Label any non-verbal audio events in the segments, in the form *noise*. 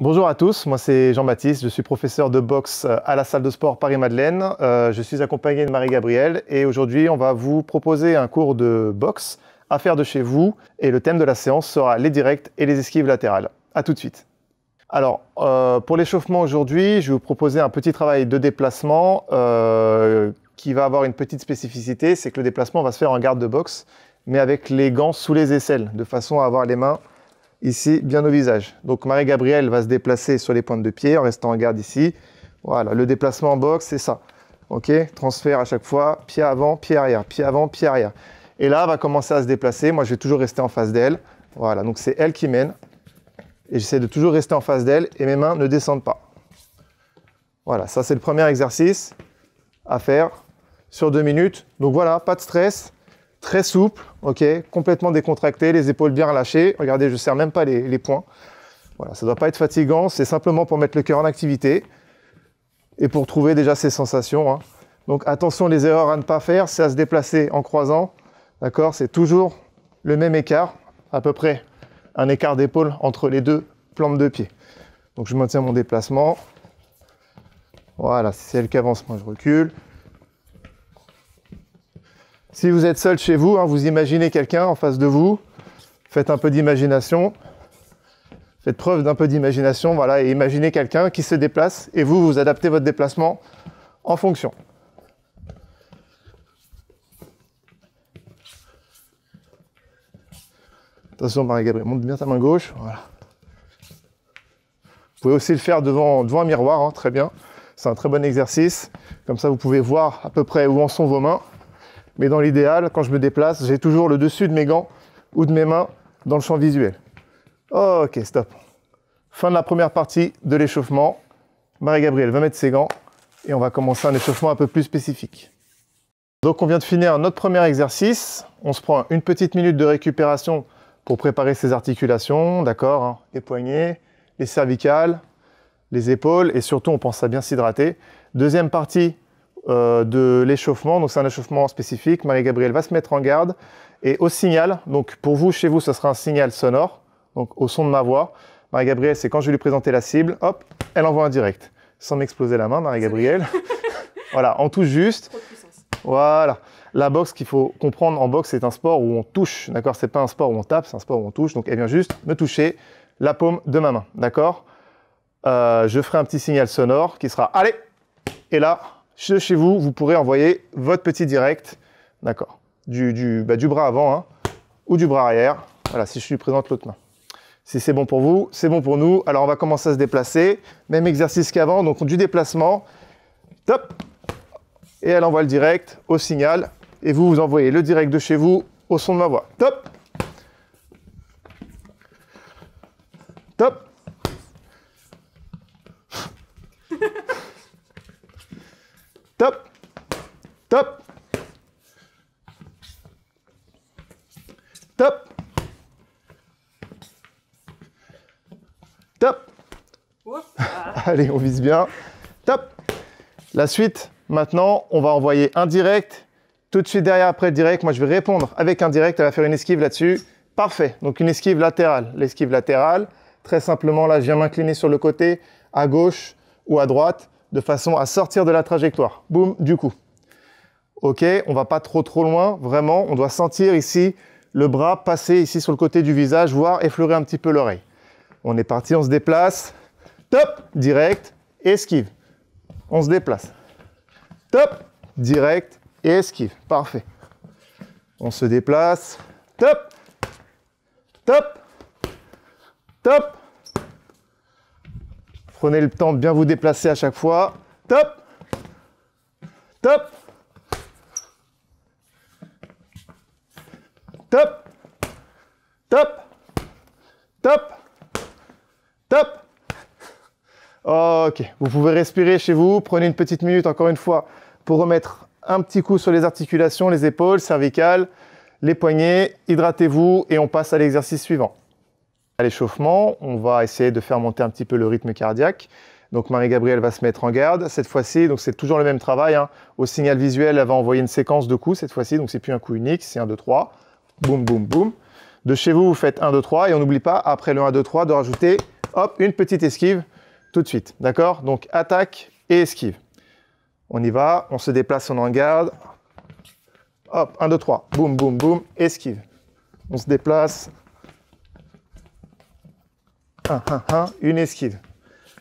Bonjour à tous, moi c'est Jean-Baptiste, je suis professeur de boxe euh, à la salle de sport Paris-Madeleine. Euh, je suis accompagné de Marie-Gabrielle et aujourd'hui on va vous proposer un cours de boxe à faire de chez vous et le thème de la séance sera les directs et les esquives latérales. A tout de suite. Alors, euh, pour l'échauffement aujourd'hui, je vais vous proposer un petit travail de déplacement qui va avoir une petite spécificité, c'est que le déplacement va se faire en garde de boxe, mais avec les gants sous les aisselles, de façon à avoir les mains ici bien au visage. Donc Marie-Gabrielle va se déplacer sur les pointes de pied en restant en garde ici. Voilà, le déplacement en boxe, c'est ça. Ok, transfert à chaque fois, pied avant, pied arrière, pied avant, pied arrière. Et là, elle va commencer à se déplacer. Moi, je vais toujours rester en face d'elle. Voilà, donc c'est elle qui mène. Et j'essaie de toujours rester en face d'elle et mes mains ne descendent pas. Voilà, ça c'est le premier exercice à faire sur deux minutes. Donc voilà, pas de stress très souple, ok, complètement décontracté, les épaules bien relâchées. Regardez, je ne serre même pas les, poings. Voilà, ça doit pas être fatigant, c'est simplement pour mettre le cœur en activité et pour trouver déjà ces sensations. Hein. Donc attention les erreurs à ne pas faire, c'est à se déplacer en croisant, d'accord C'est toujours le même écart, à peu près un écart d'épaule entre les deux plantes de pied. Donc je maintiens mon déplacement. Voilà, c'est elle qui avance, moi je recule. Si vous êtes seul chez vous, hein, vous imaginez quelqu'un en face de vous, faites un peu d'imagination, faites preuve d'un peu d'imagination, voilà, et imaginez quelqu'un qui se déplace et vous, vous adaptez votre déplacement en fonction. Attention Marie-Gabrielle, monte bien ta main gauche, Vous pouvez aussi le faire devant, devant un miroir, hein, très bien. C'est un très bon exercice. Comme ça, vous pouvez voir à peu près où en sont vos mains. Mais dans l'idéal, quand je me déplace, j'ai toujours le dessus de mes gants ou de mes mains dans le champ visuel. Ok, stop. Fin de la première partie de l'échauffement. Marie-Gabrielle va mettre ses gants et on va commencer un échauffement un peu plus spécifique. Donc on vient de finir notre premier exercice. On se prend une petite minute de récupération pour préparer ses articulations, d'accord hein, Les poignets, les cervicales, les épaules et surtout on pense à bien s'hydrater. Deuxième partie, euh, de l'échauffement. Donc c'est un échauffement spécifique. Marie-Gabrielle va se mettre en garde. Et au signal, donc pour vous, chez vous, ce sera un signal sonore, donc au son de ma voix. Marie-Gabrielle, c'est quand je vais lui présenter la cible, hop, elle envoie un direct. Sans m'exploser la main, Marie-Gabrielle. *laughs* voilà, en touche juste. Voilà. La boxe qu'il faut comprendre en boxe, c'est un sport où on touche, d'accord C'est pas un sport où on tape, c'est un sport où on touche. Donc elle vient juste me toucher la paume de ma main, d'accord euh, Je ferai un petit signal sonore qui sera « Allez !» Et là, de chez vous, vous pourrez envoyer votre petit direct, d'accord, du, du, bah, du, bras avant hein, ou du bras arrière. Voilà, si je lui présente l'autre main. Si c'est bon pour vous, c'est bon pour nous. Alors, on va commencer à se déplacer. Même exercice qu'avant, donc du déplacement. Top Et elle envoie le direct au signal. Et vous, vous envoyez le direct de chez vous au son de ma voix. Top Top *laughs* Top. Top. Top. Top. *laughs* Allez, on vise bien. Top. La suite, maintenant, on va envoyer un direct. Tout de suite derrière, après le direct, moi je vais répondre avec un direct. Elle va faire une esquive là-dessus. Parfait. Donc une esquive latérale. L'esquive latérale, très simplement, là, je viens m'incliner sur le côté, à gauche ou à droite de façon à sortir de la trajectoire. Boum, du coup. Ok, on va pas trop trop loin, vraiment. On doit sentir ici le bras passer ici sur le côté du visage, voire effleurer un petit peu l'oreille. On est parti, on se déplace. Top, direct, esquive. On se déplace. Top, direct, esquive. Parfait. On se déplace. Top, top, top, Prenez le temps de bien vous déplacer à chaque fois. Top Top Top Top Top Top Ok, vous pouvez respirer chez vous. Prenez une petite minute encore une fois pour remettre un petit coup sur les articulations, les épaules, cervicales, les poignets. Hydratez-vous et on passe à l'exercice suivant l'échauffement, on va essayer de faire monter un petit peu le rythme cardiaque. Donc Marie-Gabrielle va se mettre en garde. Cette fois-ci, donc c'est toujours le même travail. Hein. Au signal visuel, elle va envoyer une séquence de coups cette fois-ci. Donc c'est plus un coup unique, c'est 1, 2, 3. Boum, boum, boum. De chez vous, vous faites 1, 2, 3. Et on n'oublie pas, après le 1, 2, 3, de rajouter hop, une petite esquive tout de suite. D'accord Donc attaque et esquive. On y va, on se déplace, on en garde. Hop, 1, 2, 3. Boum, boum, boum. Esquive. On se déplace. 1, une esquive.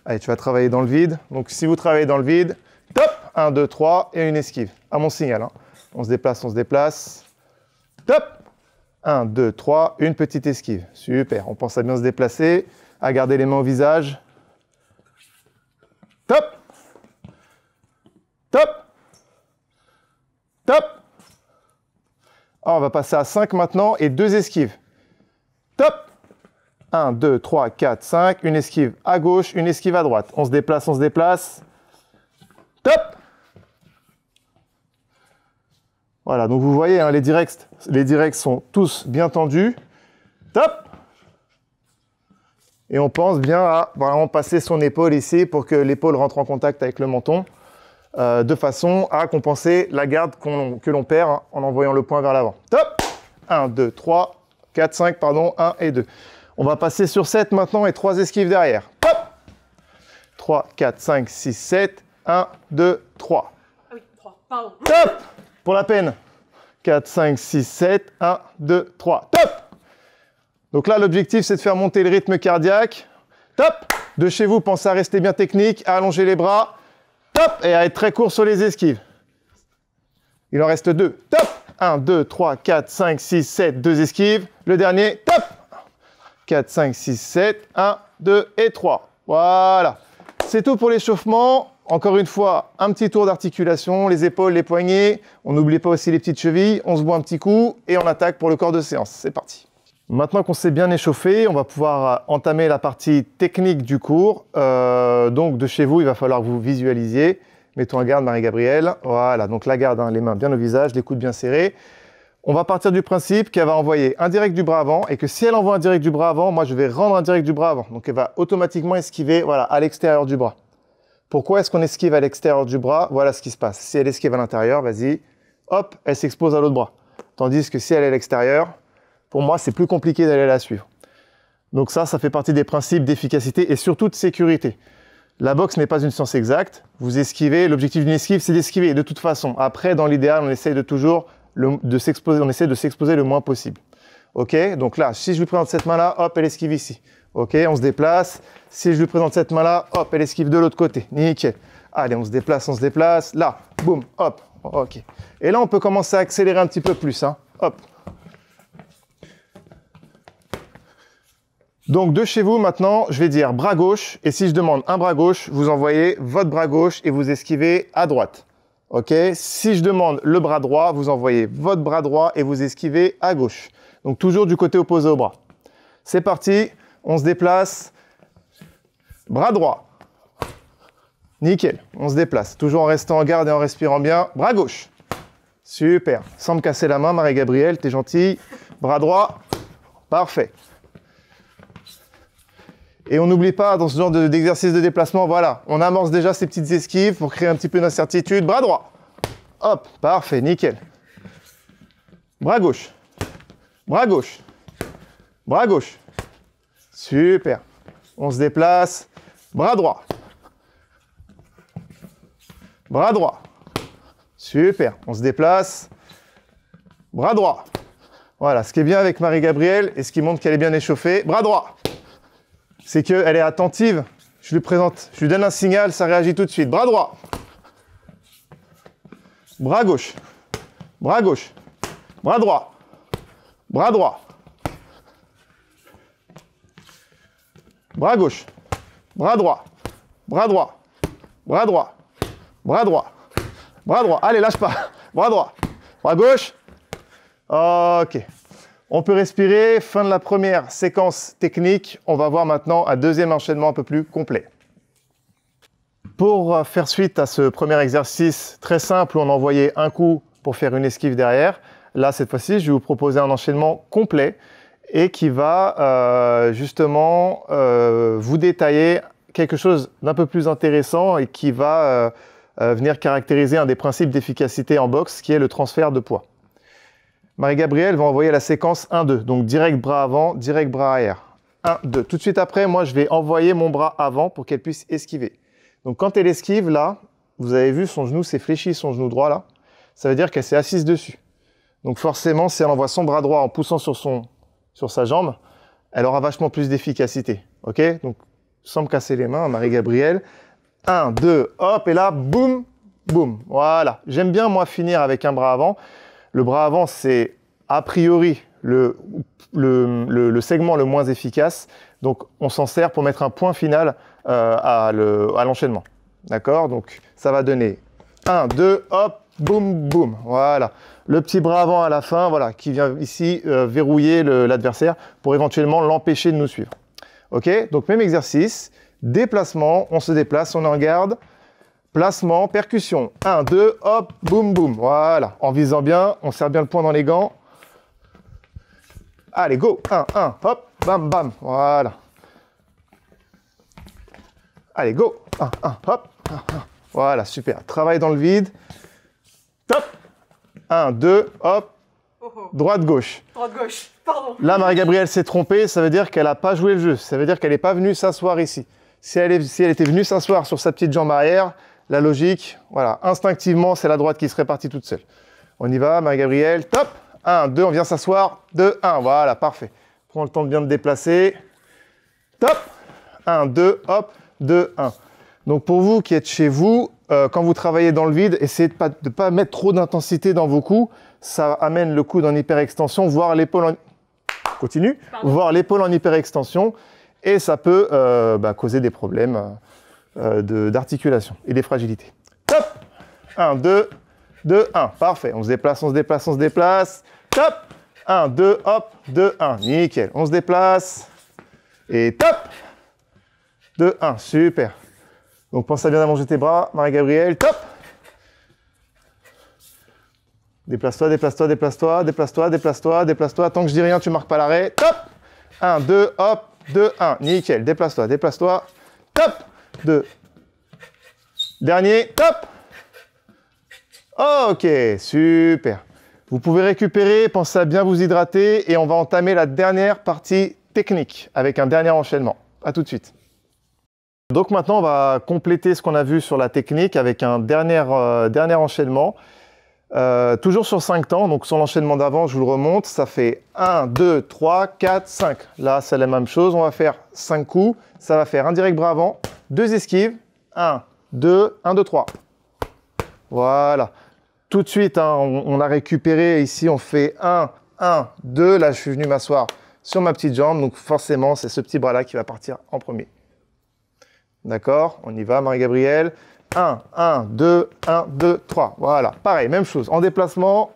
Allez, tu vas travailler dans le vide. Donc si vous travaillez dans le vide, top 1, 2, 3 et une esquive. À mon signal. Hein. On se déplace, on se déplace. Top 1, 2, 3, une petite esquive. Super, on pense à bien se déplacer, à garder les mains au visage. Top Top Top ah, On va passer à 5 maintenant et deux esquives. Top 1, 2, 3, 4, 5. Une esquive à gauche, une esquive à droite. On se déplace, on se déplace. Top Voilà, donc vous voyez, hein, les, directs, les directs sont tous bien tendus. Top Et on pense bien à vraiment passer son épaule ici pour que l'épaule rentre en contact avec le menton, euh, de façon à compenser la garde que l'on perd hein, en envoyant le point vers l'avant. Top 1, 2, 3, 4, 5, pardon, 1 et 2. On va passer sur 7 maintenant et 3 esquives derrière. Hop 3, 4, 5, 6, 7. 1, 2, 3. oui, Top Pour la peine. 4, 5, 6, 7. 1, 2, 3. Top Donc là, l'objectif, c'est de faire monter le rythme cardiaque. Top De chez vous, pensez à rester bien technique, à allonger les bras. Top Et à être très court sur les esquives. Il en reste deux. Top 1, 2, 3, 4, 5, 6, 7, 2 esquives. Le dernier, top 4, 5, 6, 7. 1, 2 et 3. Voilà. C'est tout pour l'échauffement. Encore une fois, un petit tour d'articulation, les épaules, les poignets. On n'oublie pas aussi les petites chevilles. On se boit un petit coup et on attaque pour le corps de séance. C'est parti. Maintenant qu'on s'est bien échauffé, on va pouvoir entamer la partie technique du cours. Euh, donc de chez vous, il va falloir que vous visualisiez. Mettons en garde Marie-Gabrielle. Voilà, donc la garde, hein, les mains bien au visage, les coudes bien serrés on va partir du principe qu'elle va envoyer un direct du bras avant et que si elle envoie un direct du bras avant, moi je vais rendre un direct du bras avant. Donc elle va automatiquement esquiver voilà, à l'extérieur du bras. Pourquoi est-ce qu'on esquive à l'extérieur du bras Voilà ce qui se passe. Si elle esquive à l'intérieur, vas-y, hop, elle s'expose à l'autre bras. Tandis que si elle est à l'extérieur, pour moi c'est plus compliqué d'aller la suivre. Donc ça, ça fait partie des principes d'efficacité et surtout de sécurité. La boxe n'est pas une science exacte. Vous esquivez, l'objectif d'une esquive, c'est d'esquiver de toute façon. Après, dans l'idéal, on essaye de toujours de s'exposer, on essaie de s'exposer le moins possible. Ok, donc là, si je lui présente cette main-là, hop, elle esquive ici. Ok, on se déplace. Si je lui présente cette main-là, hop, elle esquive de l'autre côté. Nickel. Allez, on se déplace, on se déplace. Là, boum, hop, ok. Et là, on peut commencer à accélérer un petit peu plus. Hein. Hop. Donc de chez vous, maintenant, je vais dire bras gauche. Et si je demande un bras gauche, vous envoyez votre bras gauche et vous esquivez à droite. Ok Si je demande le bras droit, vous envoyez votre bras droit et vous esquivez à gauche. Donc toujours du côté opposé au bras. C'est parti, on se déplace. Bras droit. Nickel, on se déplace. Toujours en restant en garde et en respirant bien. Bras gauche. Super. Sans me casser la main, Marie-Gabrielle, t'es gentille. Bras droit. Parfait. Et on n'oublie pas, dans ce genre d'exercice de, déplacement, voilà, on amorce déjà ces petites esquives pour créer un petit peu d'incertitude. Bras droit. Hop, parfait, nickel. Bras gauche. Bras gauche. Bras gauche. Super. On se déplace. Bras droit. Bras droit. Super. On se déplace. Bras droit. Voilà, ce qui est bien avec Marie-Gabrielle et ce qui montre qu'elle est bien échauffée. Bras droit c'est qu'elle est attentive. Je lui présente, je lui donne un signal, ça réagit tout de suite. Bras droit. Bras gauche. Bras gauche. Bras droit. Bras droit. Bras gauche. Bras droit. Bras droit. Bras droit. Bras droit. Bras droit. Allez, lâche pas. Bras droit. Bras gauche. Ok. On peut respirer, fin de la première séquence technique. On va voir maintenant un deuxième enchaînement un peu plus complet. Pour faire suite à ce premier exercice très simple où on envoyait un coup pour faire une esquive derrière, là cette fois-ci je vais vous proposer un enchaînement complet et qui va euh, justement euh, vous détailler quelque chose d'un peu plus intéressant et qui va euh, venir caractériser un des principes d'efficacité en boxe qui est le transfert de poids. Marie-Gabrielle va envoyer la séquence 1-2. Donc direct bras avant, direct bras arrière. 1-2. Tout de suite après, moi, je vais envoyer mon bras avant pour qu'elle puisse esquiver. Donc quand elle esquive, là, vous avez vu, son genou s'est fléchi, son genou droit, là. Ça veut dire qu'elle s'est assise dessus. Donc forcément, si elle envoie son bras droit en poussant sur, son, sur sa jambe, elle aura vachement plus d'efficacité. OK Donc, sans me casser les mains, Marie-Gabrielle. 1, 2, hop, et là, boum, boum. Voilà. J'aime bien, moi, finir avec un bras avant. Le bras avant, c'est a priori le, segment le moins efficace. Donc on s'en sert pour mettre un point final euh, à l'enchaînement. D'accord Donc ça va donner 1, 2, hop, boum, boum. Voilà. Le petit bras avant à la fin, voilà, qui vient ici euh, verrouiller l'adversaire pour éventuellement l'empêcher de nous suivre. Ok Donc même exercice, déplacement, on se déplace, on en garde, Placement, percussion. 1, 2, hop, boum, boum. Voilà. En visant bien, on serre bien le point dans les gants. Allez, go. 1, 1, hop, bam, bam. Voilà. Allez, go. 1, 1, hop. Voilà, super. Travail dans le vide. Top. 1, 2, hop. Droite, gauche. Droite, gauche. Pardon. Là, Marie-Gabrielle s'est trompée. Ça veut dire qu'elle n'a pas joué le jeu. Ça veut dire qu'elle n'est pas venue s'asseoir ici. Si elle, si elle, était venue s'asseoir sur sa petite jambe arrière, la logique, voilà, instinctivement, c'est la droite qui se répartit toute seule. On y va, Marie-Gabrielle, top 1, 2, on vient s'asseoir, 2, 1, voilà, parfait. Prends le temps de bien te déplacer. Top 1, 2, hop, 2, 1. Donc pour vous qui êtes chez vous, euh, quand vous travaillez dans le vide, essayez de ne pas, mettre trop d'intensité dans vos coups. Ça amène le coude en hyperextension, voire l'épaule en... Continue l'épaule en hyperextension. Et ça peut euh, bah, causer des problèmes euh, euh, d'articulation et des fragilités. Top 1, 2, 2, 1. Parfait. On se déplace, on se déplace, on se déplace. Top 1, 2, hop, 2, 1. Nickel. On se déplace. Et top 2, 1. Super. Donc pense à bien allonger tes bras. Marie-Gabrielle, top Déplace-toi, déplace-toi, déplace-toi, déplace-toi, déplace-toi, déplace-toi. Tant que je dis rien, tu marques pas l'arrêt. Top 1, 2, hop, 2, 1. Nickel. Déplace-toi, déplace-toi. Top deux. Dernier, top Ok, super. Vous pouvez récupérer, pensez à bien vous hydrater et on va entamer la dernière partie technique avec un dernier enchaînement. A tout de suite. Donc maintenant, on va compléter ce qu'on a vu sur la technique avec un dernier, euh, enchaînement. Euh, toujours sur 5 temps, donc sur l'enchaînement d'avant, je vous le remonte, ça fait 1, 2, 3, 4, 5. Là, c'est la même chose, on va faire 5 coups, ça va faire un direct bras avant, deux esquives. 1, 2, 1, 2, 3. Voilà. Tout de suite, hein, on, a récupéré. Ici, on fait 1, 1, 2. Là, je suis venu m'asseoir sur ma petite jambe. Donc forcément, c'est ce petit bras-là qui va partir en premier. D'accord On y va, Marie-Gabrielle. 1, 1, 2, 1, 2, 3. Voilà. Pareil, même chose. En déplacement,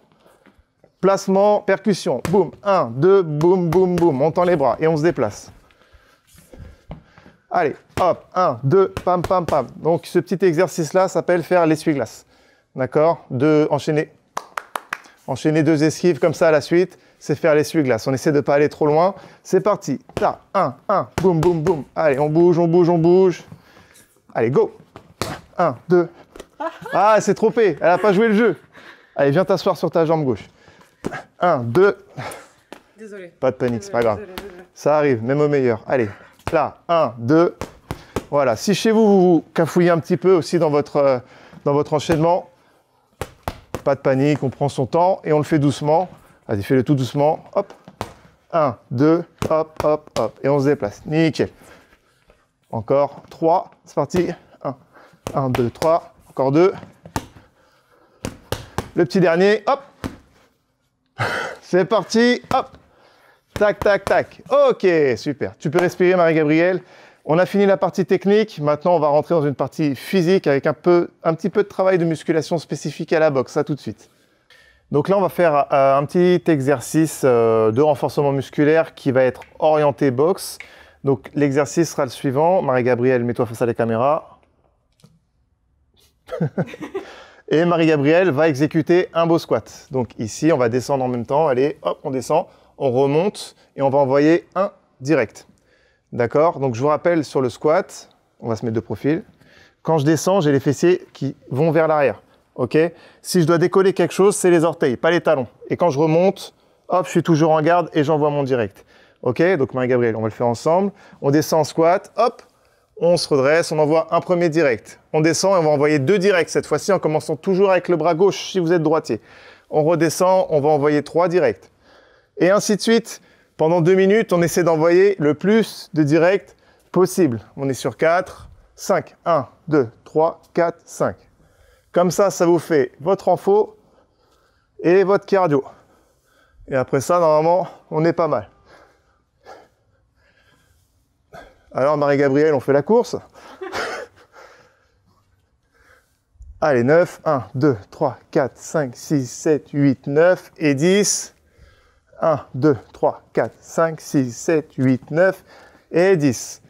placement, percussion. Boum, 1, 2, boum, boum, boum. On tend les bras et on se déplace. Allez, Hop, 1, 2, pam, pam, pam. Donc ce petit exercice-là s'appelle faire l'essuie-glace. D'accord Deux, enchaîner. Enchaîner deux esquives comme ça à la suite, c'est faire l'essuie-glace. On essaie de ne pas aller trop loin. C'est parti. Ta, 1, 1, boum, boum, boum. Allez, on bouge, on bouge, on bouge. Allez, go. 1, 2. Ah, c'est trompée. Elle n'a pas joué le jeu. Allez, viens t'asseoir sur ta jambe gauche. 1, 2. Désolé. Pas de panique, c'est pas grave. Ça arrive, même au meilleur. Allez, là, 1, 2. Voilà, si chez vous, vous, cafouillez un petit peu aussi euh, dans votre, enchaînement, pas de panique, on prend son temps et on le fait doucement. Allez, fais-le tout doucement. Hop, 1, 2, hop, hop, hop. Et on se déplace. Nickel. Encore 3, c'est parti. 1, 1, 2, 3, encore 2. Le petit dernier, hop. *laughs* c'est parti, hop. Tac, tac, tac. Ok, super. Tu peux respirer, Marie-Gabrielle. On a fini la partie technique, maintenant on va rentrer dans une partie physique avec un, peu, un petit peu de travail de musculation spécifique à la boxe, ça tout de suite. Donc là on va faire euh, un petit exercice euh, de renforcement musculaire qui va être orienté boxe. Donc l'exercice sera le suivant, Marie-Gabrielle, mets-toi face à la caméra. *laughs* Et Marie-Gabrielle va exécuter un beau squat. Donc ici on va descendre en même temps, allez, hop, on descend, on remonte et on va envoyer un direct. D'accord Donc je vous rappelle sur le squat, on va se mettre de profil. Quand je descends, j'ai les fessiers qui vont vers l'arrière. OK Si je dois décoller quelque chose, c'est les orteils, pas les talons. Et quand je remonte, hop, je suis toujours en garde et j'envoie mon direct. OK Donc marie Gabriel, on va le faire ensemble. On descend en squat, hop, on se redresse, on envoie un premier direct. On descend et on va envoyer deux directs cette fois-ci en commençant toujours avec le bras gauche si vous êtes droitier. On redescend, on va envoyer trois directs. Et ainsi de suite. Pendant deux minutes, on essaie d'envoyer le plus de directs possible. On est sur 4, 5, 1, 2, 3, 4, 5. Comme ça, ça vous fait votre info et votre cardio. Et après ça, normalement, on est pas mal. Alors, Marie-Gabrielle, on fait la course. *laughs* Allez, 9, 1, 2, 3, 4, 5, 6, 7, 8, 9 et 10. 1, 2, 3, 4, 5, 6, 7, 8, 9 et 10.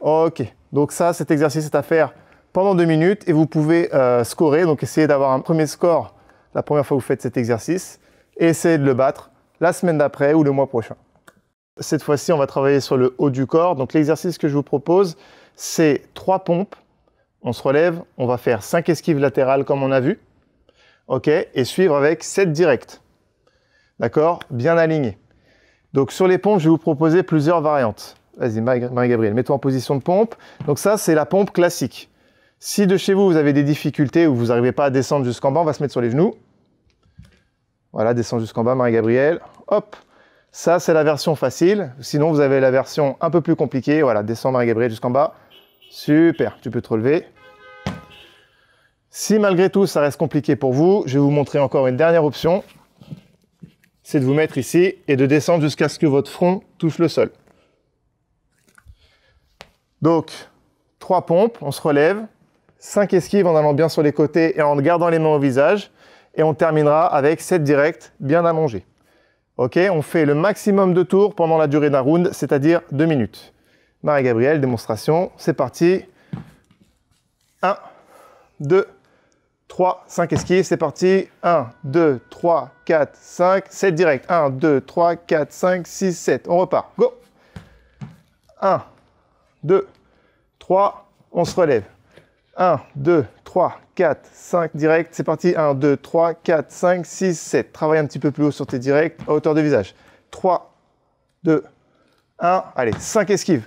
Ok, donc ça, cet exercice est à faire pendant 2 minutes et vous pouvez euh, scorer, donc essayez d'avoir un premier score la première fois que vous faites cet exercice et essayez de le battre la semaine d'après ou le mois prochain. Cette fois-ci, on va travailler sur le haut du corps. Donc l'exercice que je vous propose, c'est 3 pompes. On se relève, on va faire 5 esquives latérales comme on a vu. OK, et suivre avec 7 directs. D'accord Bien aligné. Donc sur les pompes, je vais vous proposer plusieurs variantes. Vas-y, Marie-Gabrielle, mets-toi en position de pompe. Donc ça, c'est la pompe classique. Si de chez vous, vous avez des difficultés ou vous n'arrivez pas à descendre jusqu'en bas, on va se mettre sur les genoux. Voilà, descend jusqu'en bas, Marie-Gabrielle. Hop Ça, c'est la version facile. Sinon, vous avez la version un peu plus compliquée. Voilà, descend Marie-Gabrielle jusqu'en bas. Super, tu peux te relever. Si malgré tout, ça reste compliqué pour vous, je vais vous montrer encore une dernière option c'est de vous mettre ici et de descendre jusqu'à ce que votre front touche le sol. Donc, trois pompes, on se relève, cinq esquives en allant bien sur les côtés et en gardant les mains au visage, et on terminera avec sept directs bien allongés. Ok, on fait le maximum de tours pendant la durée d'un round, c'est-à-dire deux minutes. Marie-Gabrielle, démonstration, c'est parti. 1, 2, 3, 5 esquives, c'est parti. 1, 2, 3, 4, 5, 7 direct. 1, 2, 3, 4, 5, 6, 7. On repart. Go 1, 2, 3, on se relève. 1, 2, 3, 4, 5 direct. C'est parti. 1, 2, 3, 4, 5, 6, 7. Travaille un petit peu plus haut sur tes directs, à hauteur de visage. 3, 2, 1. Allez, 5 esquives.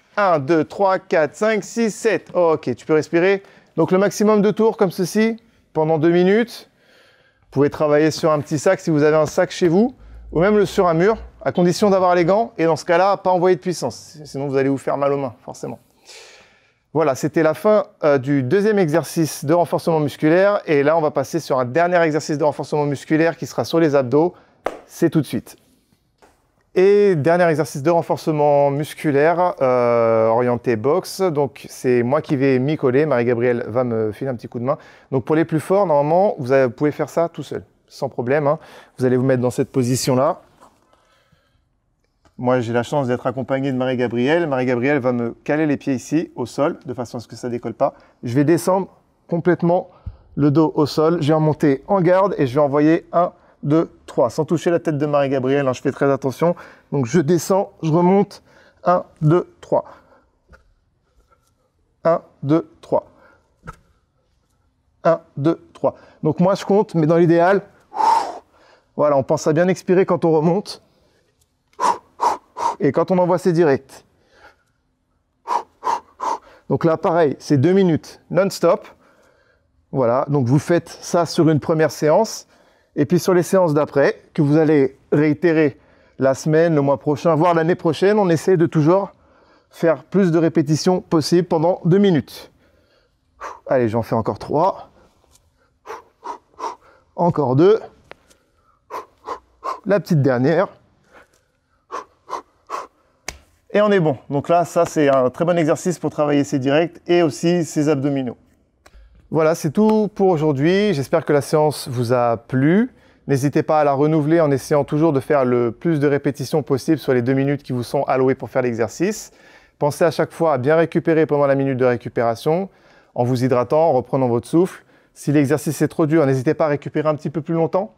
1, 2, 3, 4, 5, 6, 7. Ok, tu peux respirer. Donc le maximum de tours comme ceci pendant 2 minutes. Vous pouvez travailler sur un petit sac si vous avez un sac chez vous ou même sur un mur à condition d'avoir les gants et dans ce cas-là, pas envoyer de puissance. Sinon, vous allez vous faire mal aux mains, forcément. Voilà, c'était la fin euh, du deuxième exercice de renforcement musculaire et là, on va passer sur un dernier exercice de renforcement musculaire qui sera sur les abdos. C'est tout de suite. Et dernier exercice de renforcement musculaire euh, orienté boxe. Donc c'est moi qui vais m'y coller. Marie-Gabrielle va me filer un petit coup de main. Donc pour les plus forts, normalement, vous, pouvez faire ça tout seul, sans problème. Hein. Vous allez vous mettre dans cette position-là. Moi, j'ai la chance d'être accompagné de Marie-Gabrielle. Marie-Gabrielle va me caler les pieds ici, au sol, de façon à ce que ça ne décolle pas. Je vais descendre complètement le dos au sol. Je vais en monter en garde et je vais envoyer 1, 2, sans toucher la tête de Marie-Gabrielle, hein, je fais très attention. Donc je descends, je remonte. 1, 2, 3. 1, 2, 3. 1, 2, 3. Donc moi je compte, mais dans l'idéal, voilà, on pense à bien expirer quand on remonte. Et quand on envoie ses directs. Donc là, pareil, c'est 2 minutes non-stop. Voilà, donc vous faites ça sur une première séance. Et puis sur les séances d'après, que vous allez réitérer la semaine, le mois prochain, voire l'année prochaine, on essaie de toujours faire plus de répétitions possible pendant deux minutes. Allez, j'en fais encore trois. Encore deux. La petite dernière. Et on est bon. Donc là, ça, c'est un très bon exercice pour travailler ses directs et aussi ses abdominaux. Voilà, c'est tout pour aujourd'hui. J'espère que la séance vous a plu. N'hésitez pas à la renouveler en essayant toujours de faire le plus de répétitions possible sur les deux minutes qui vous sont allouées pour faire l'exercice. Pensez à chaque fois à bien récupérer pendant la minute de récupération, en vous hydratant, en reprenant votre souffle. Si l'exercice est trop dur, n'hésitez pas à récupérer un petit peu plus longtemps.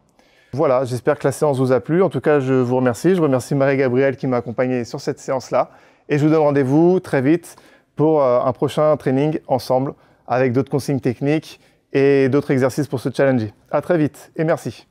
Voilà, j'espère que la séance vous a plu. En tout cas, je vous remercie. Je remercie Marie-Gabrielle qui m'a accompagné sur cette séance-là. Et je vous donne rendez-vous très vite pour euh, un prochain training ensemble avec d'autres consignes techniques et d'autres exercices pour se challenger. À très vite et merci.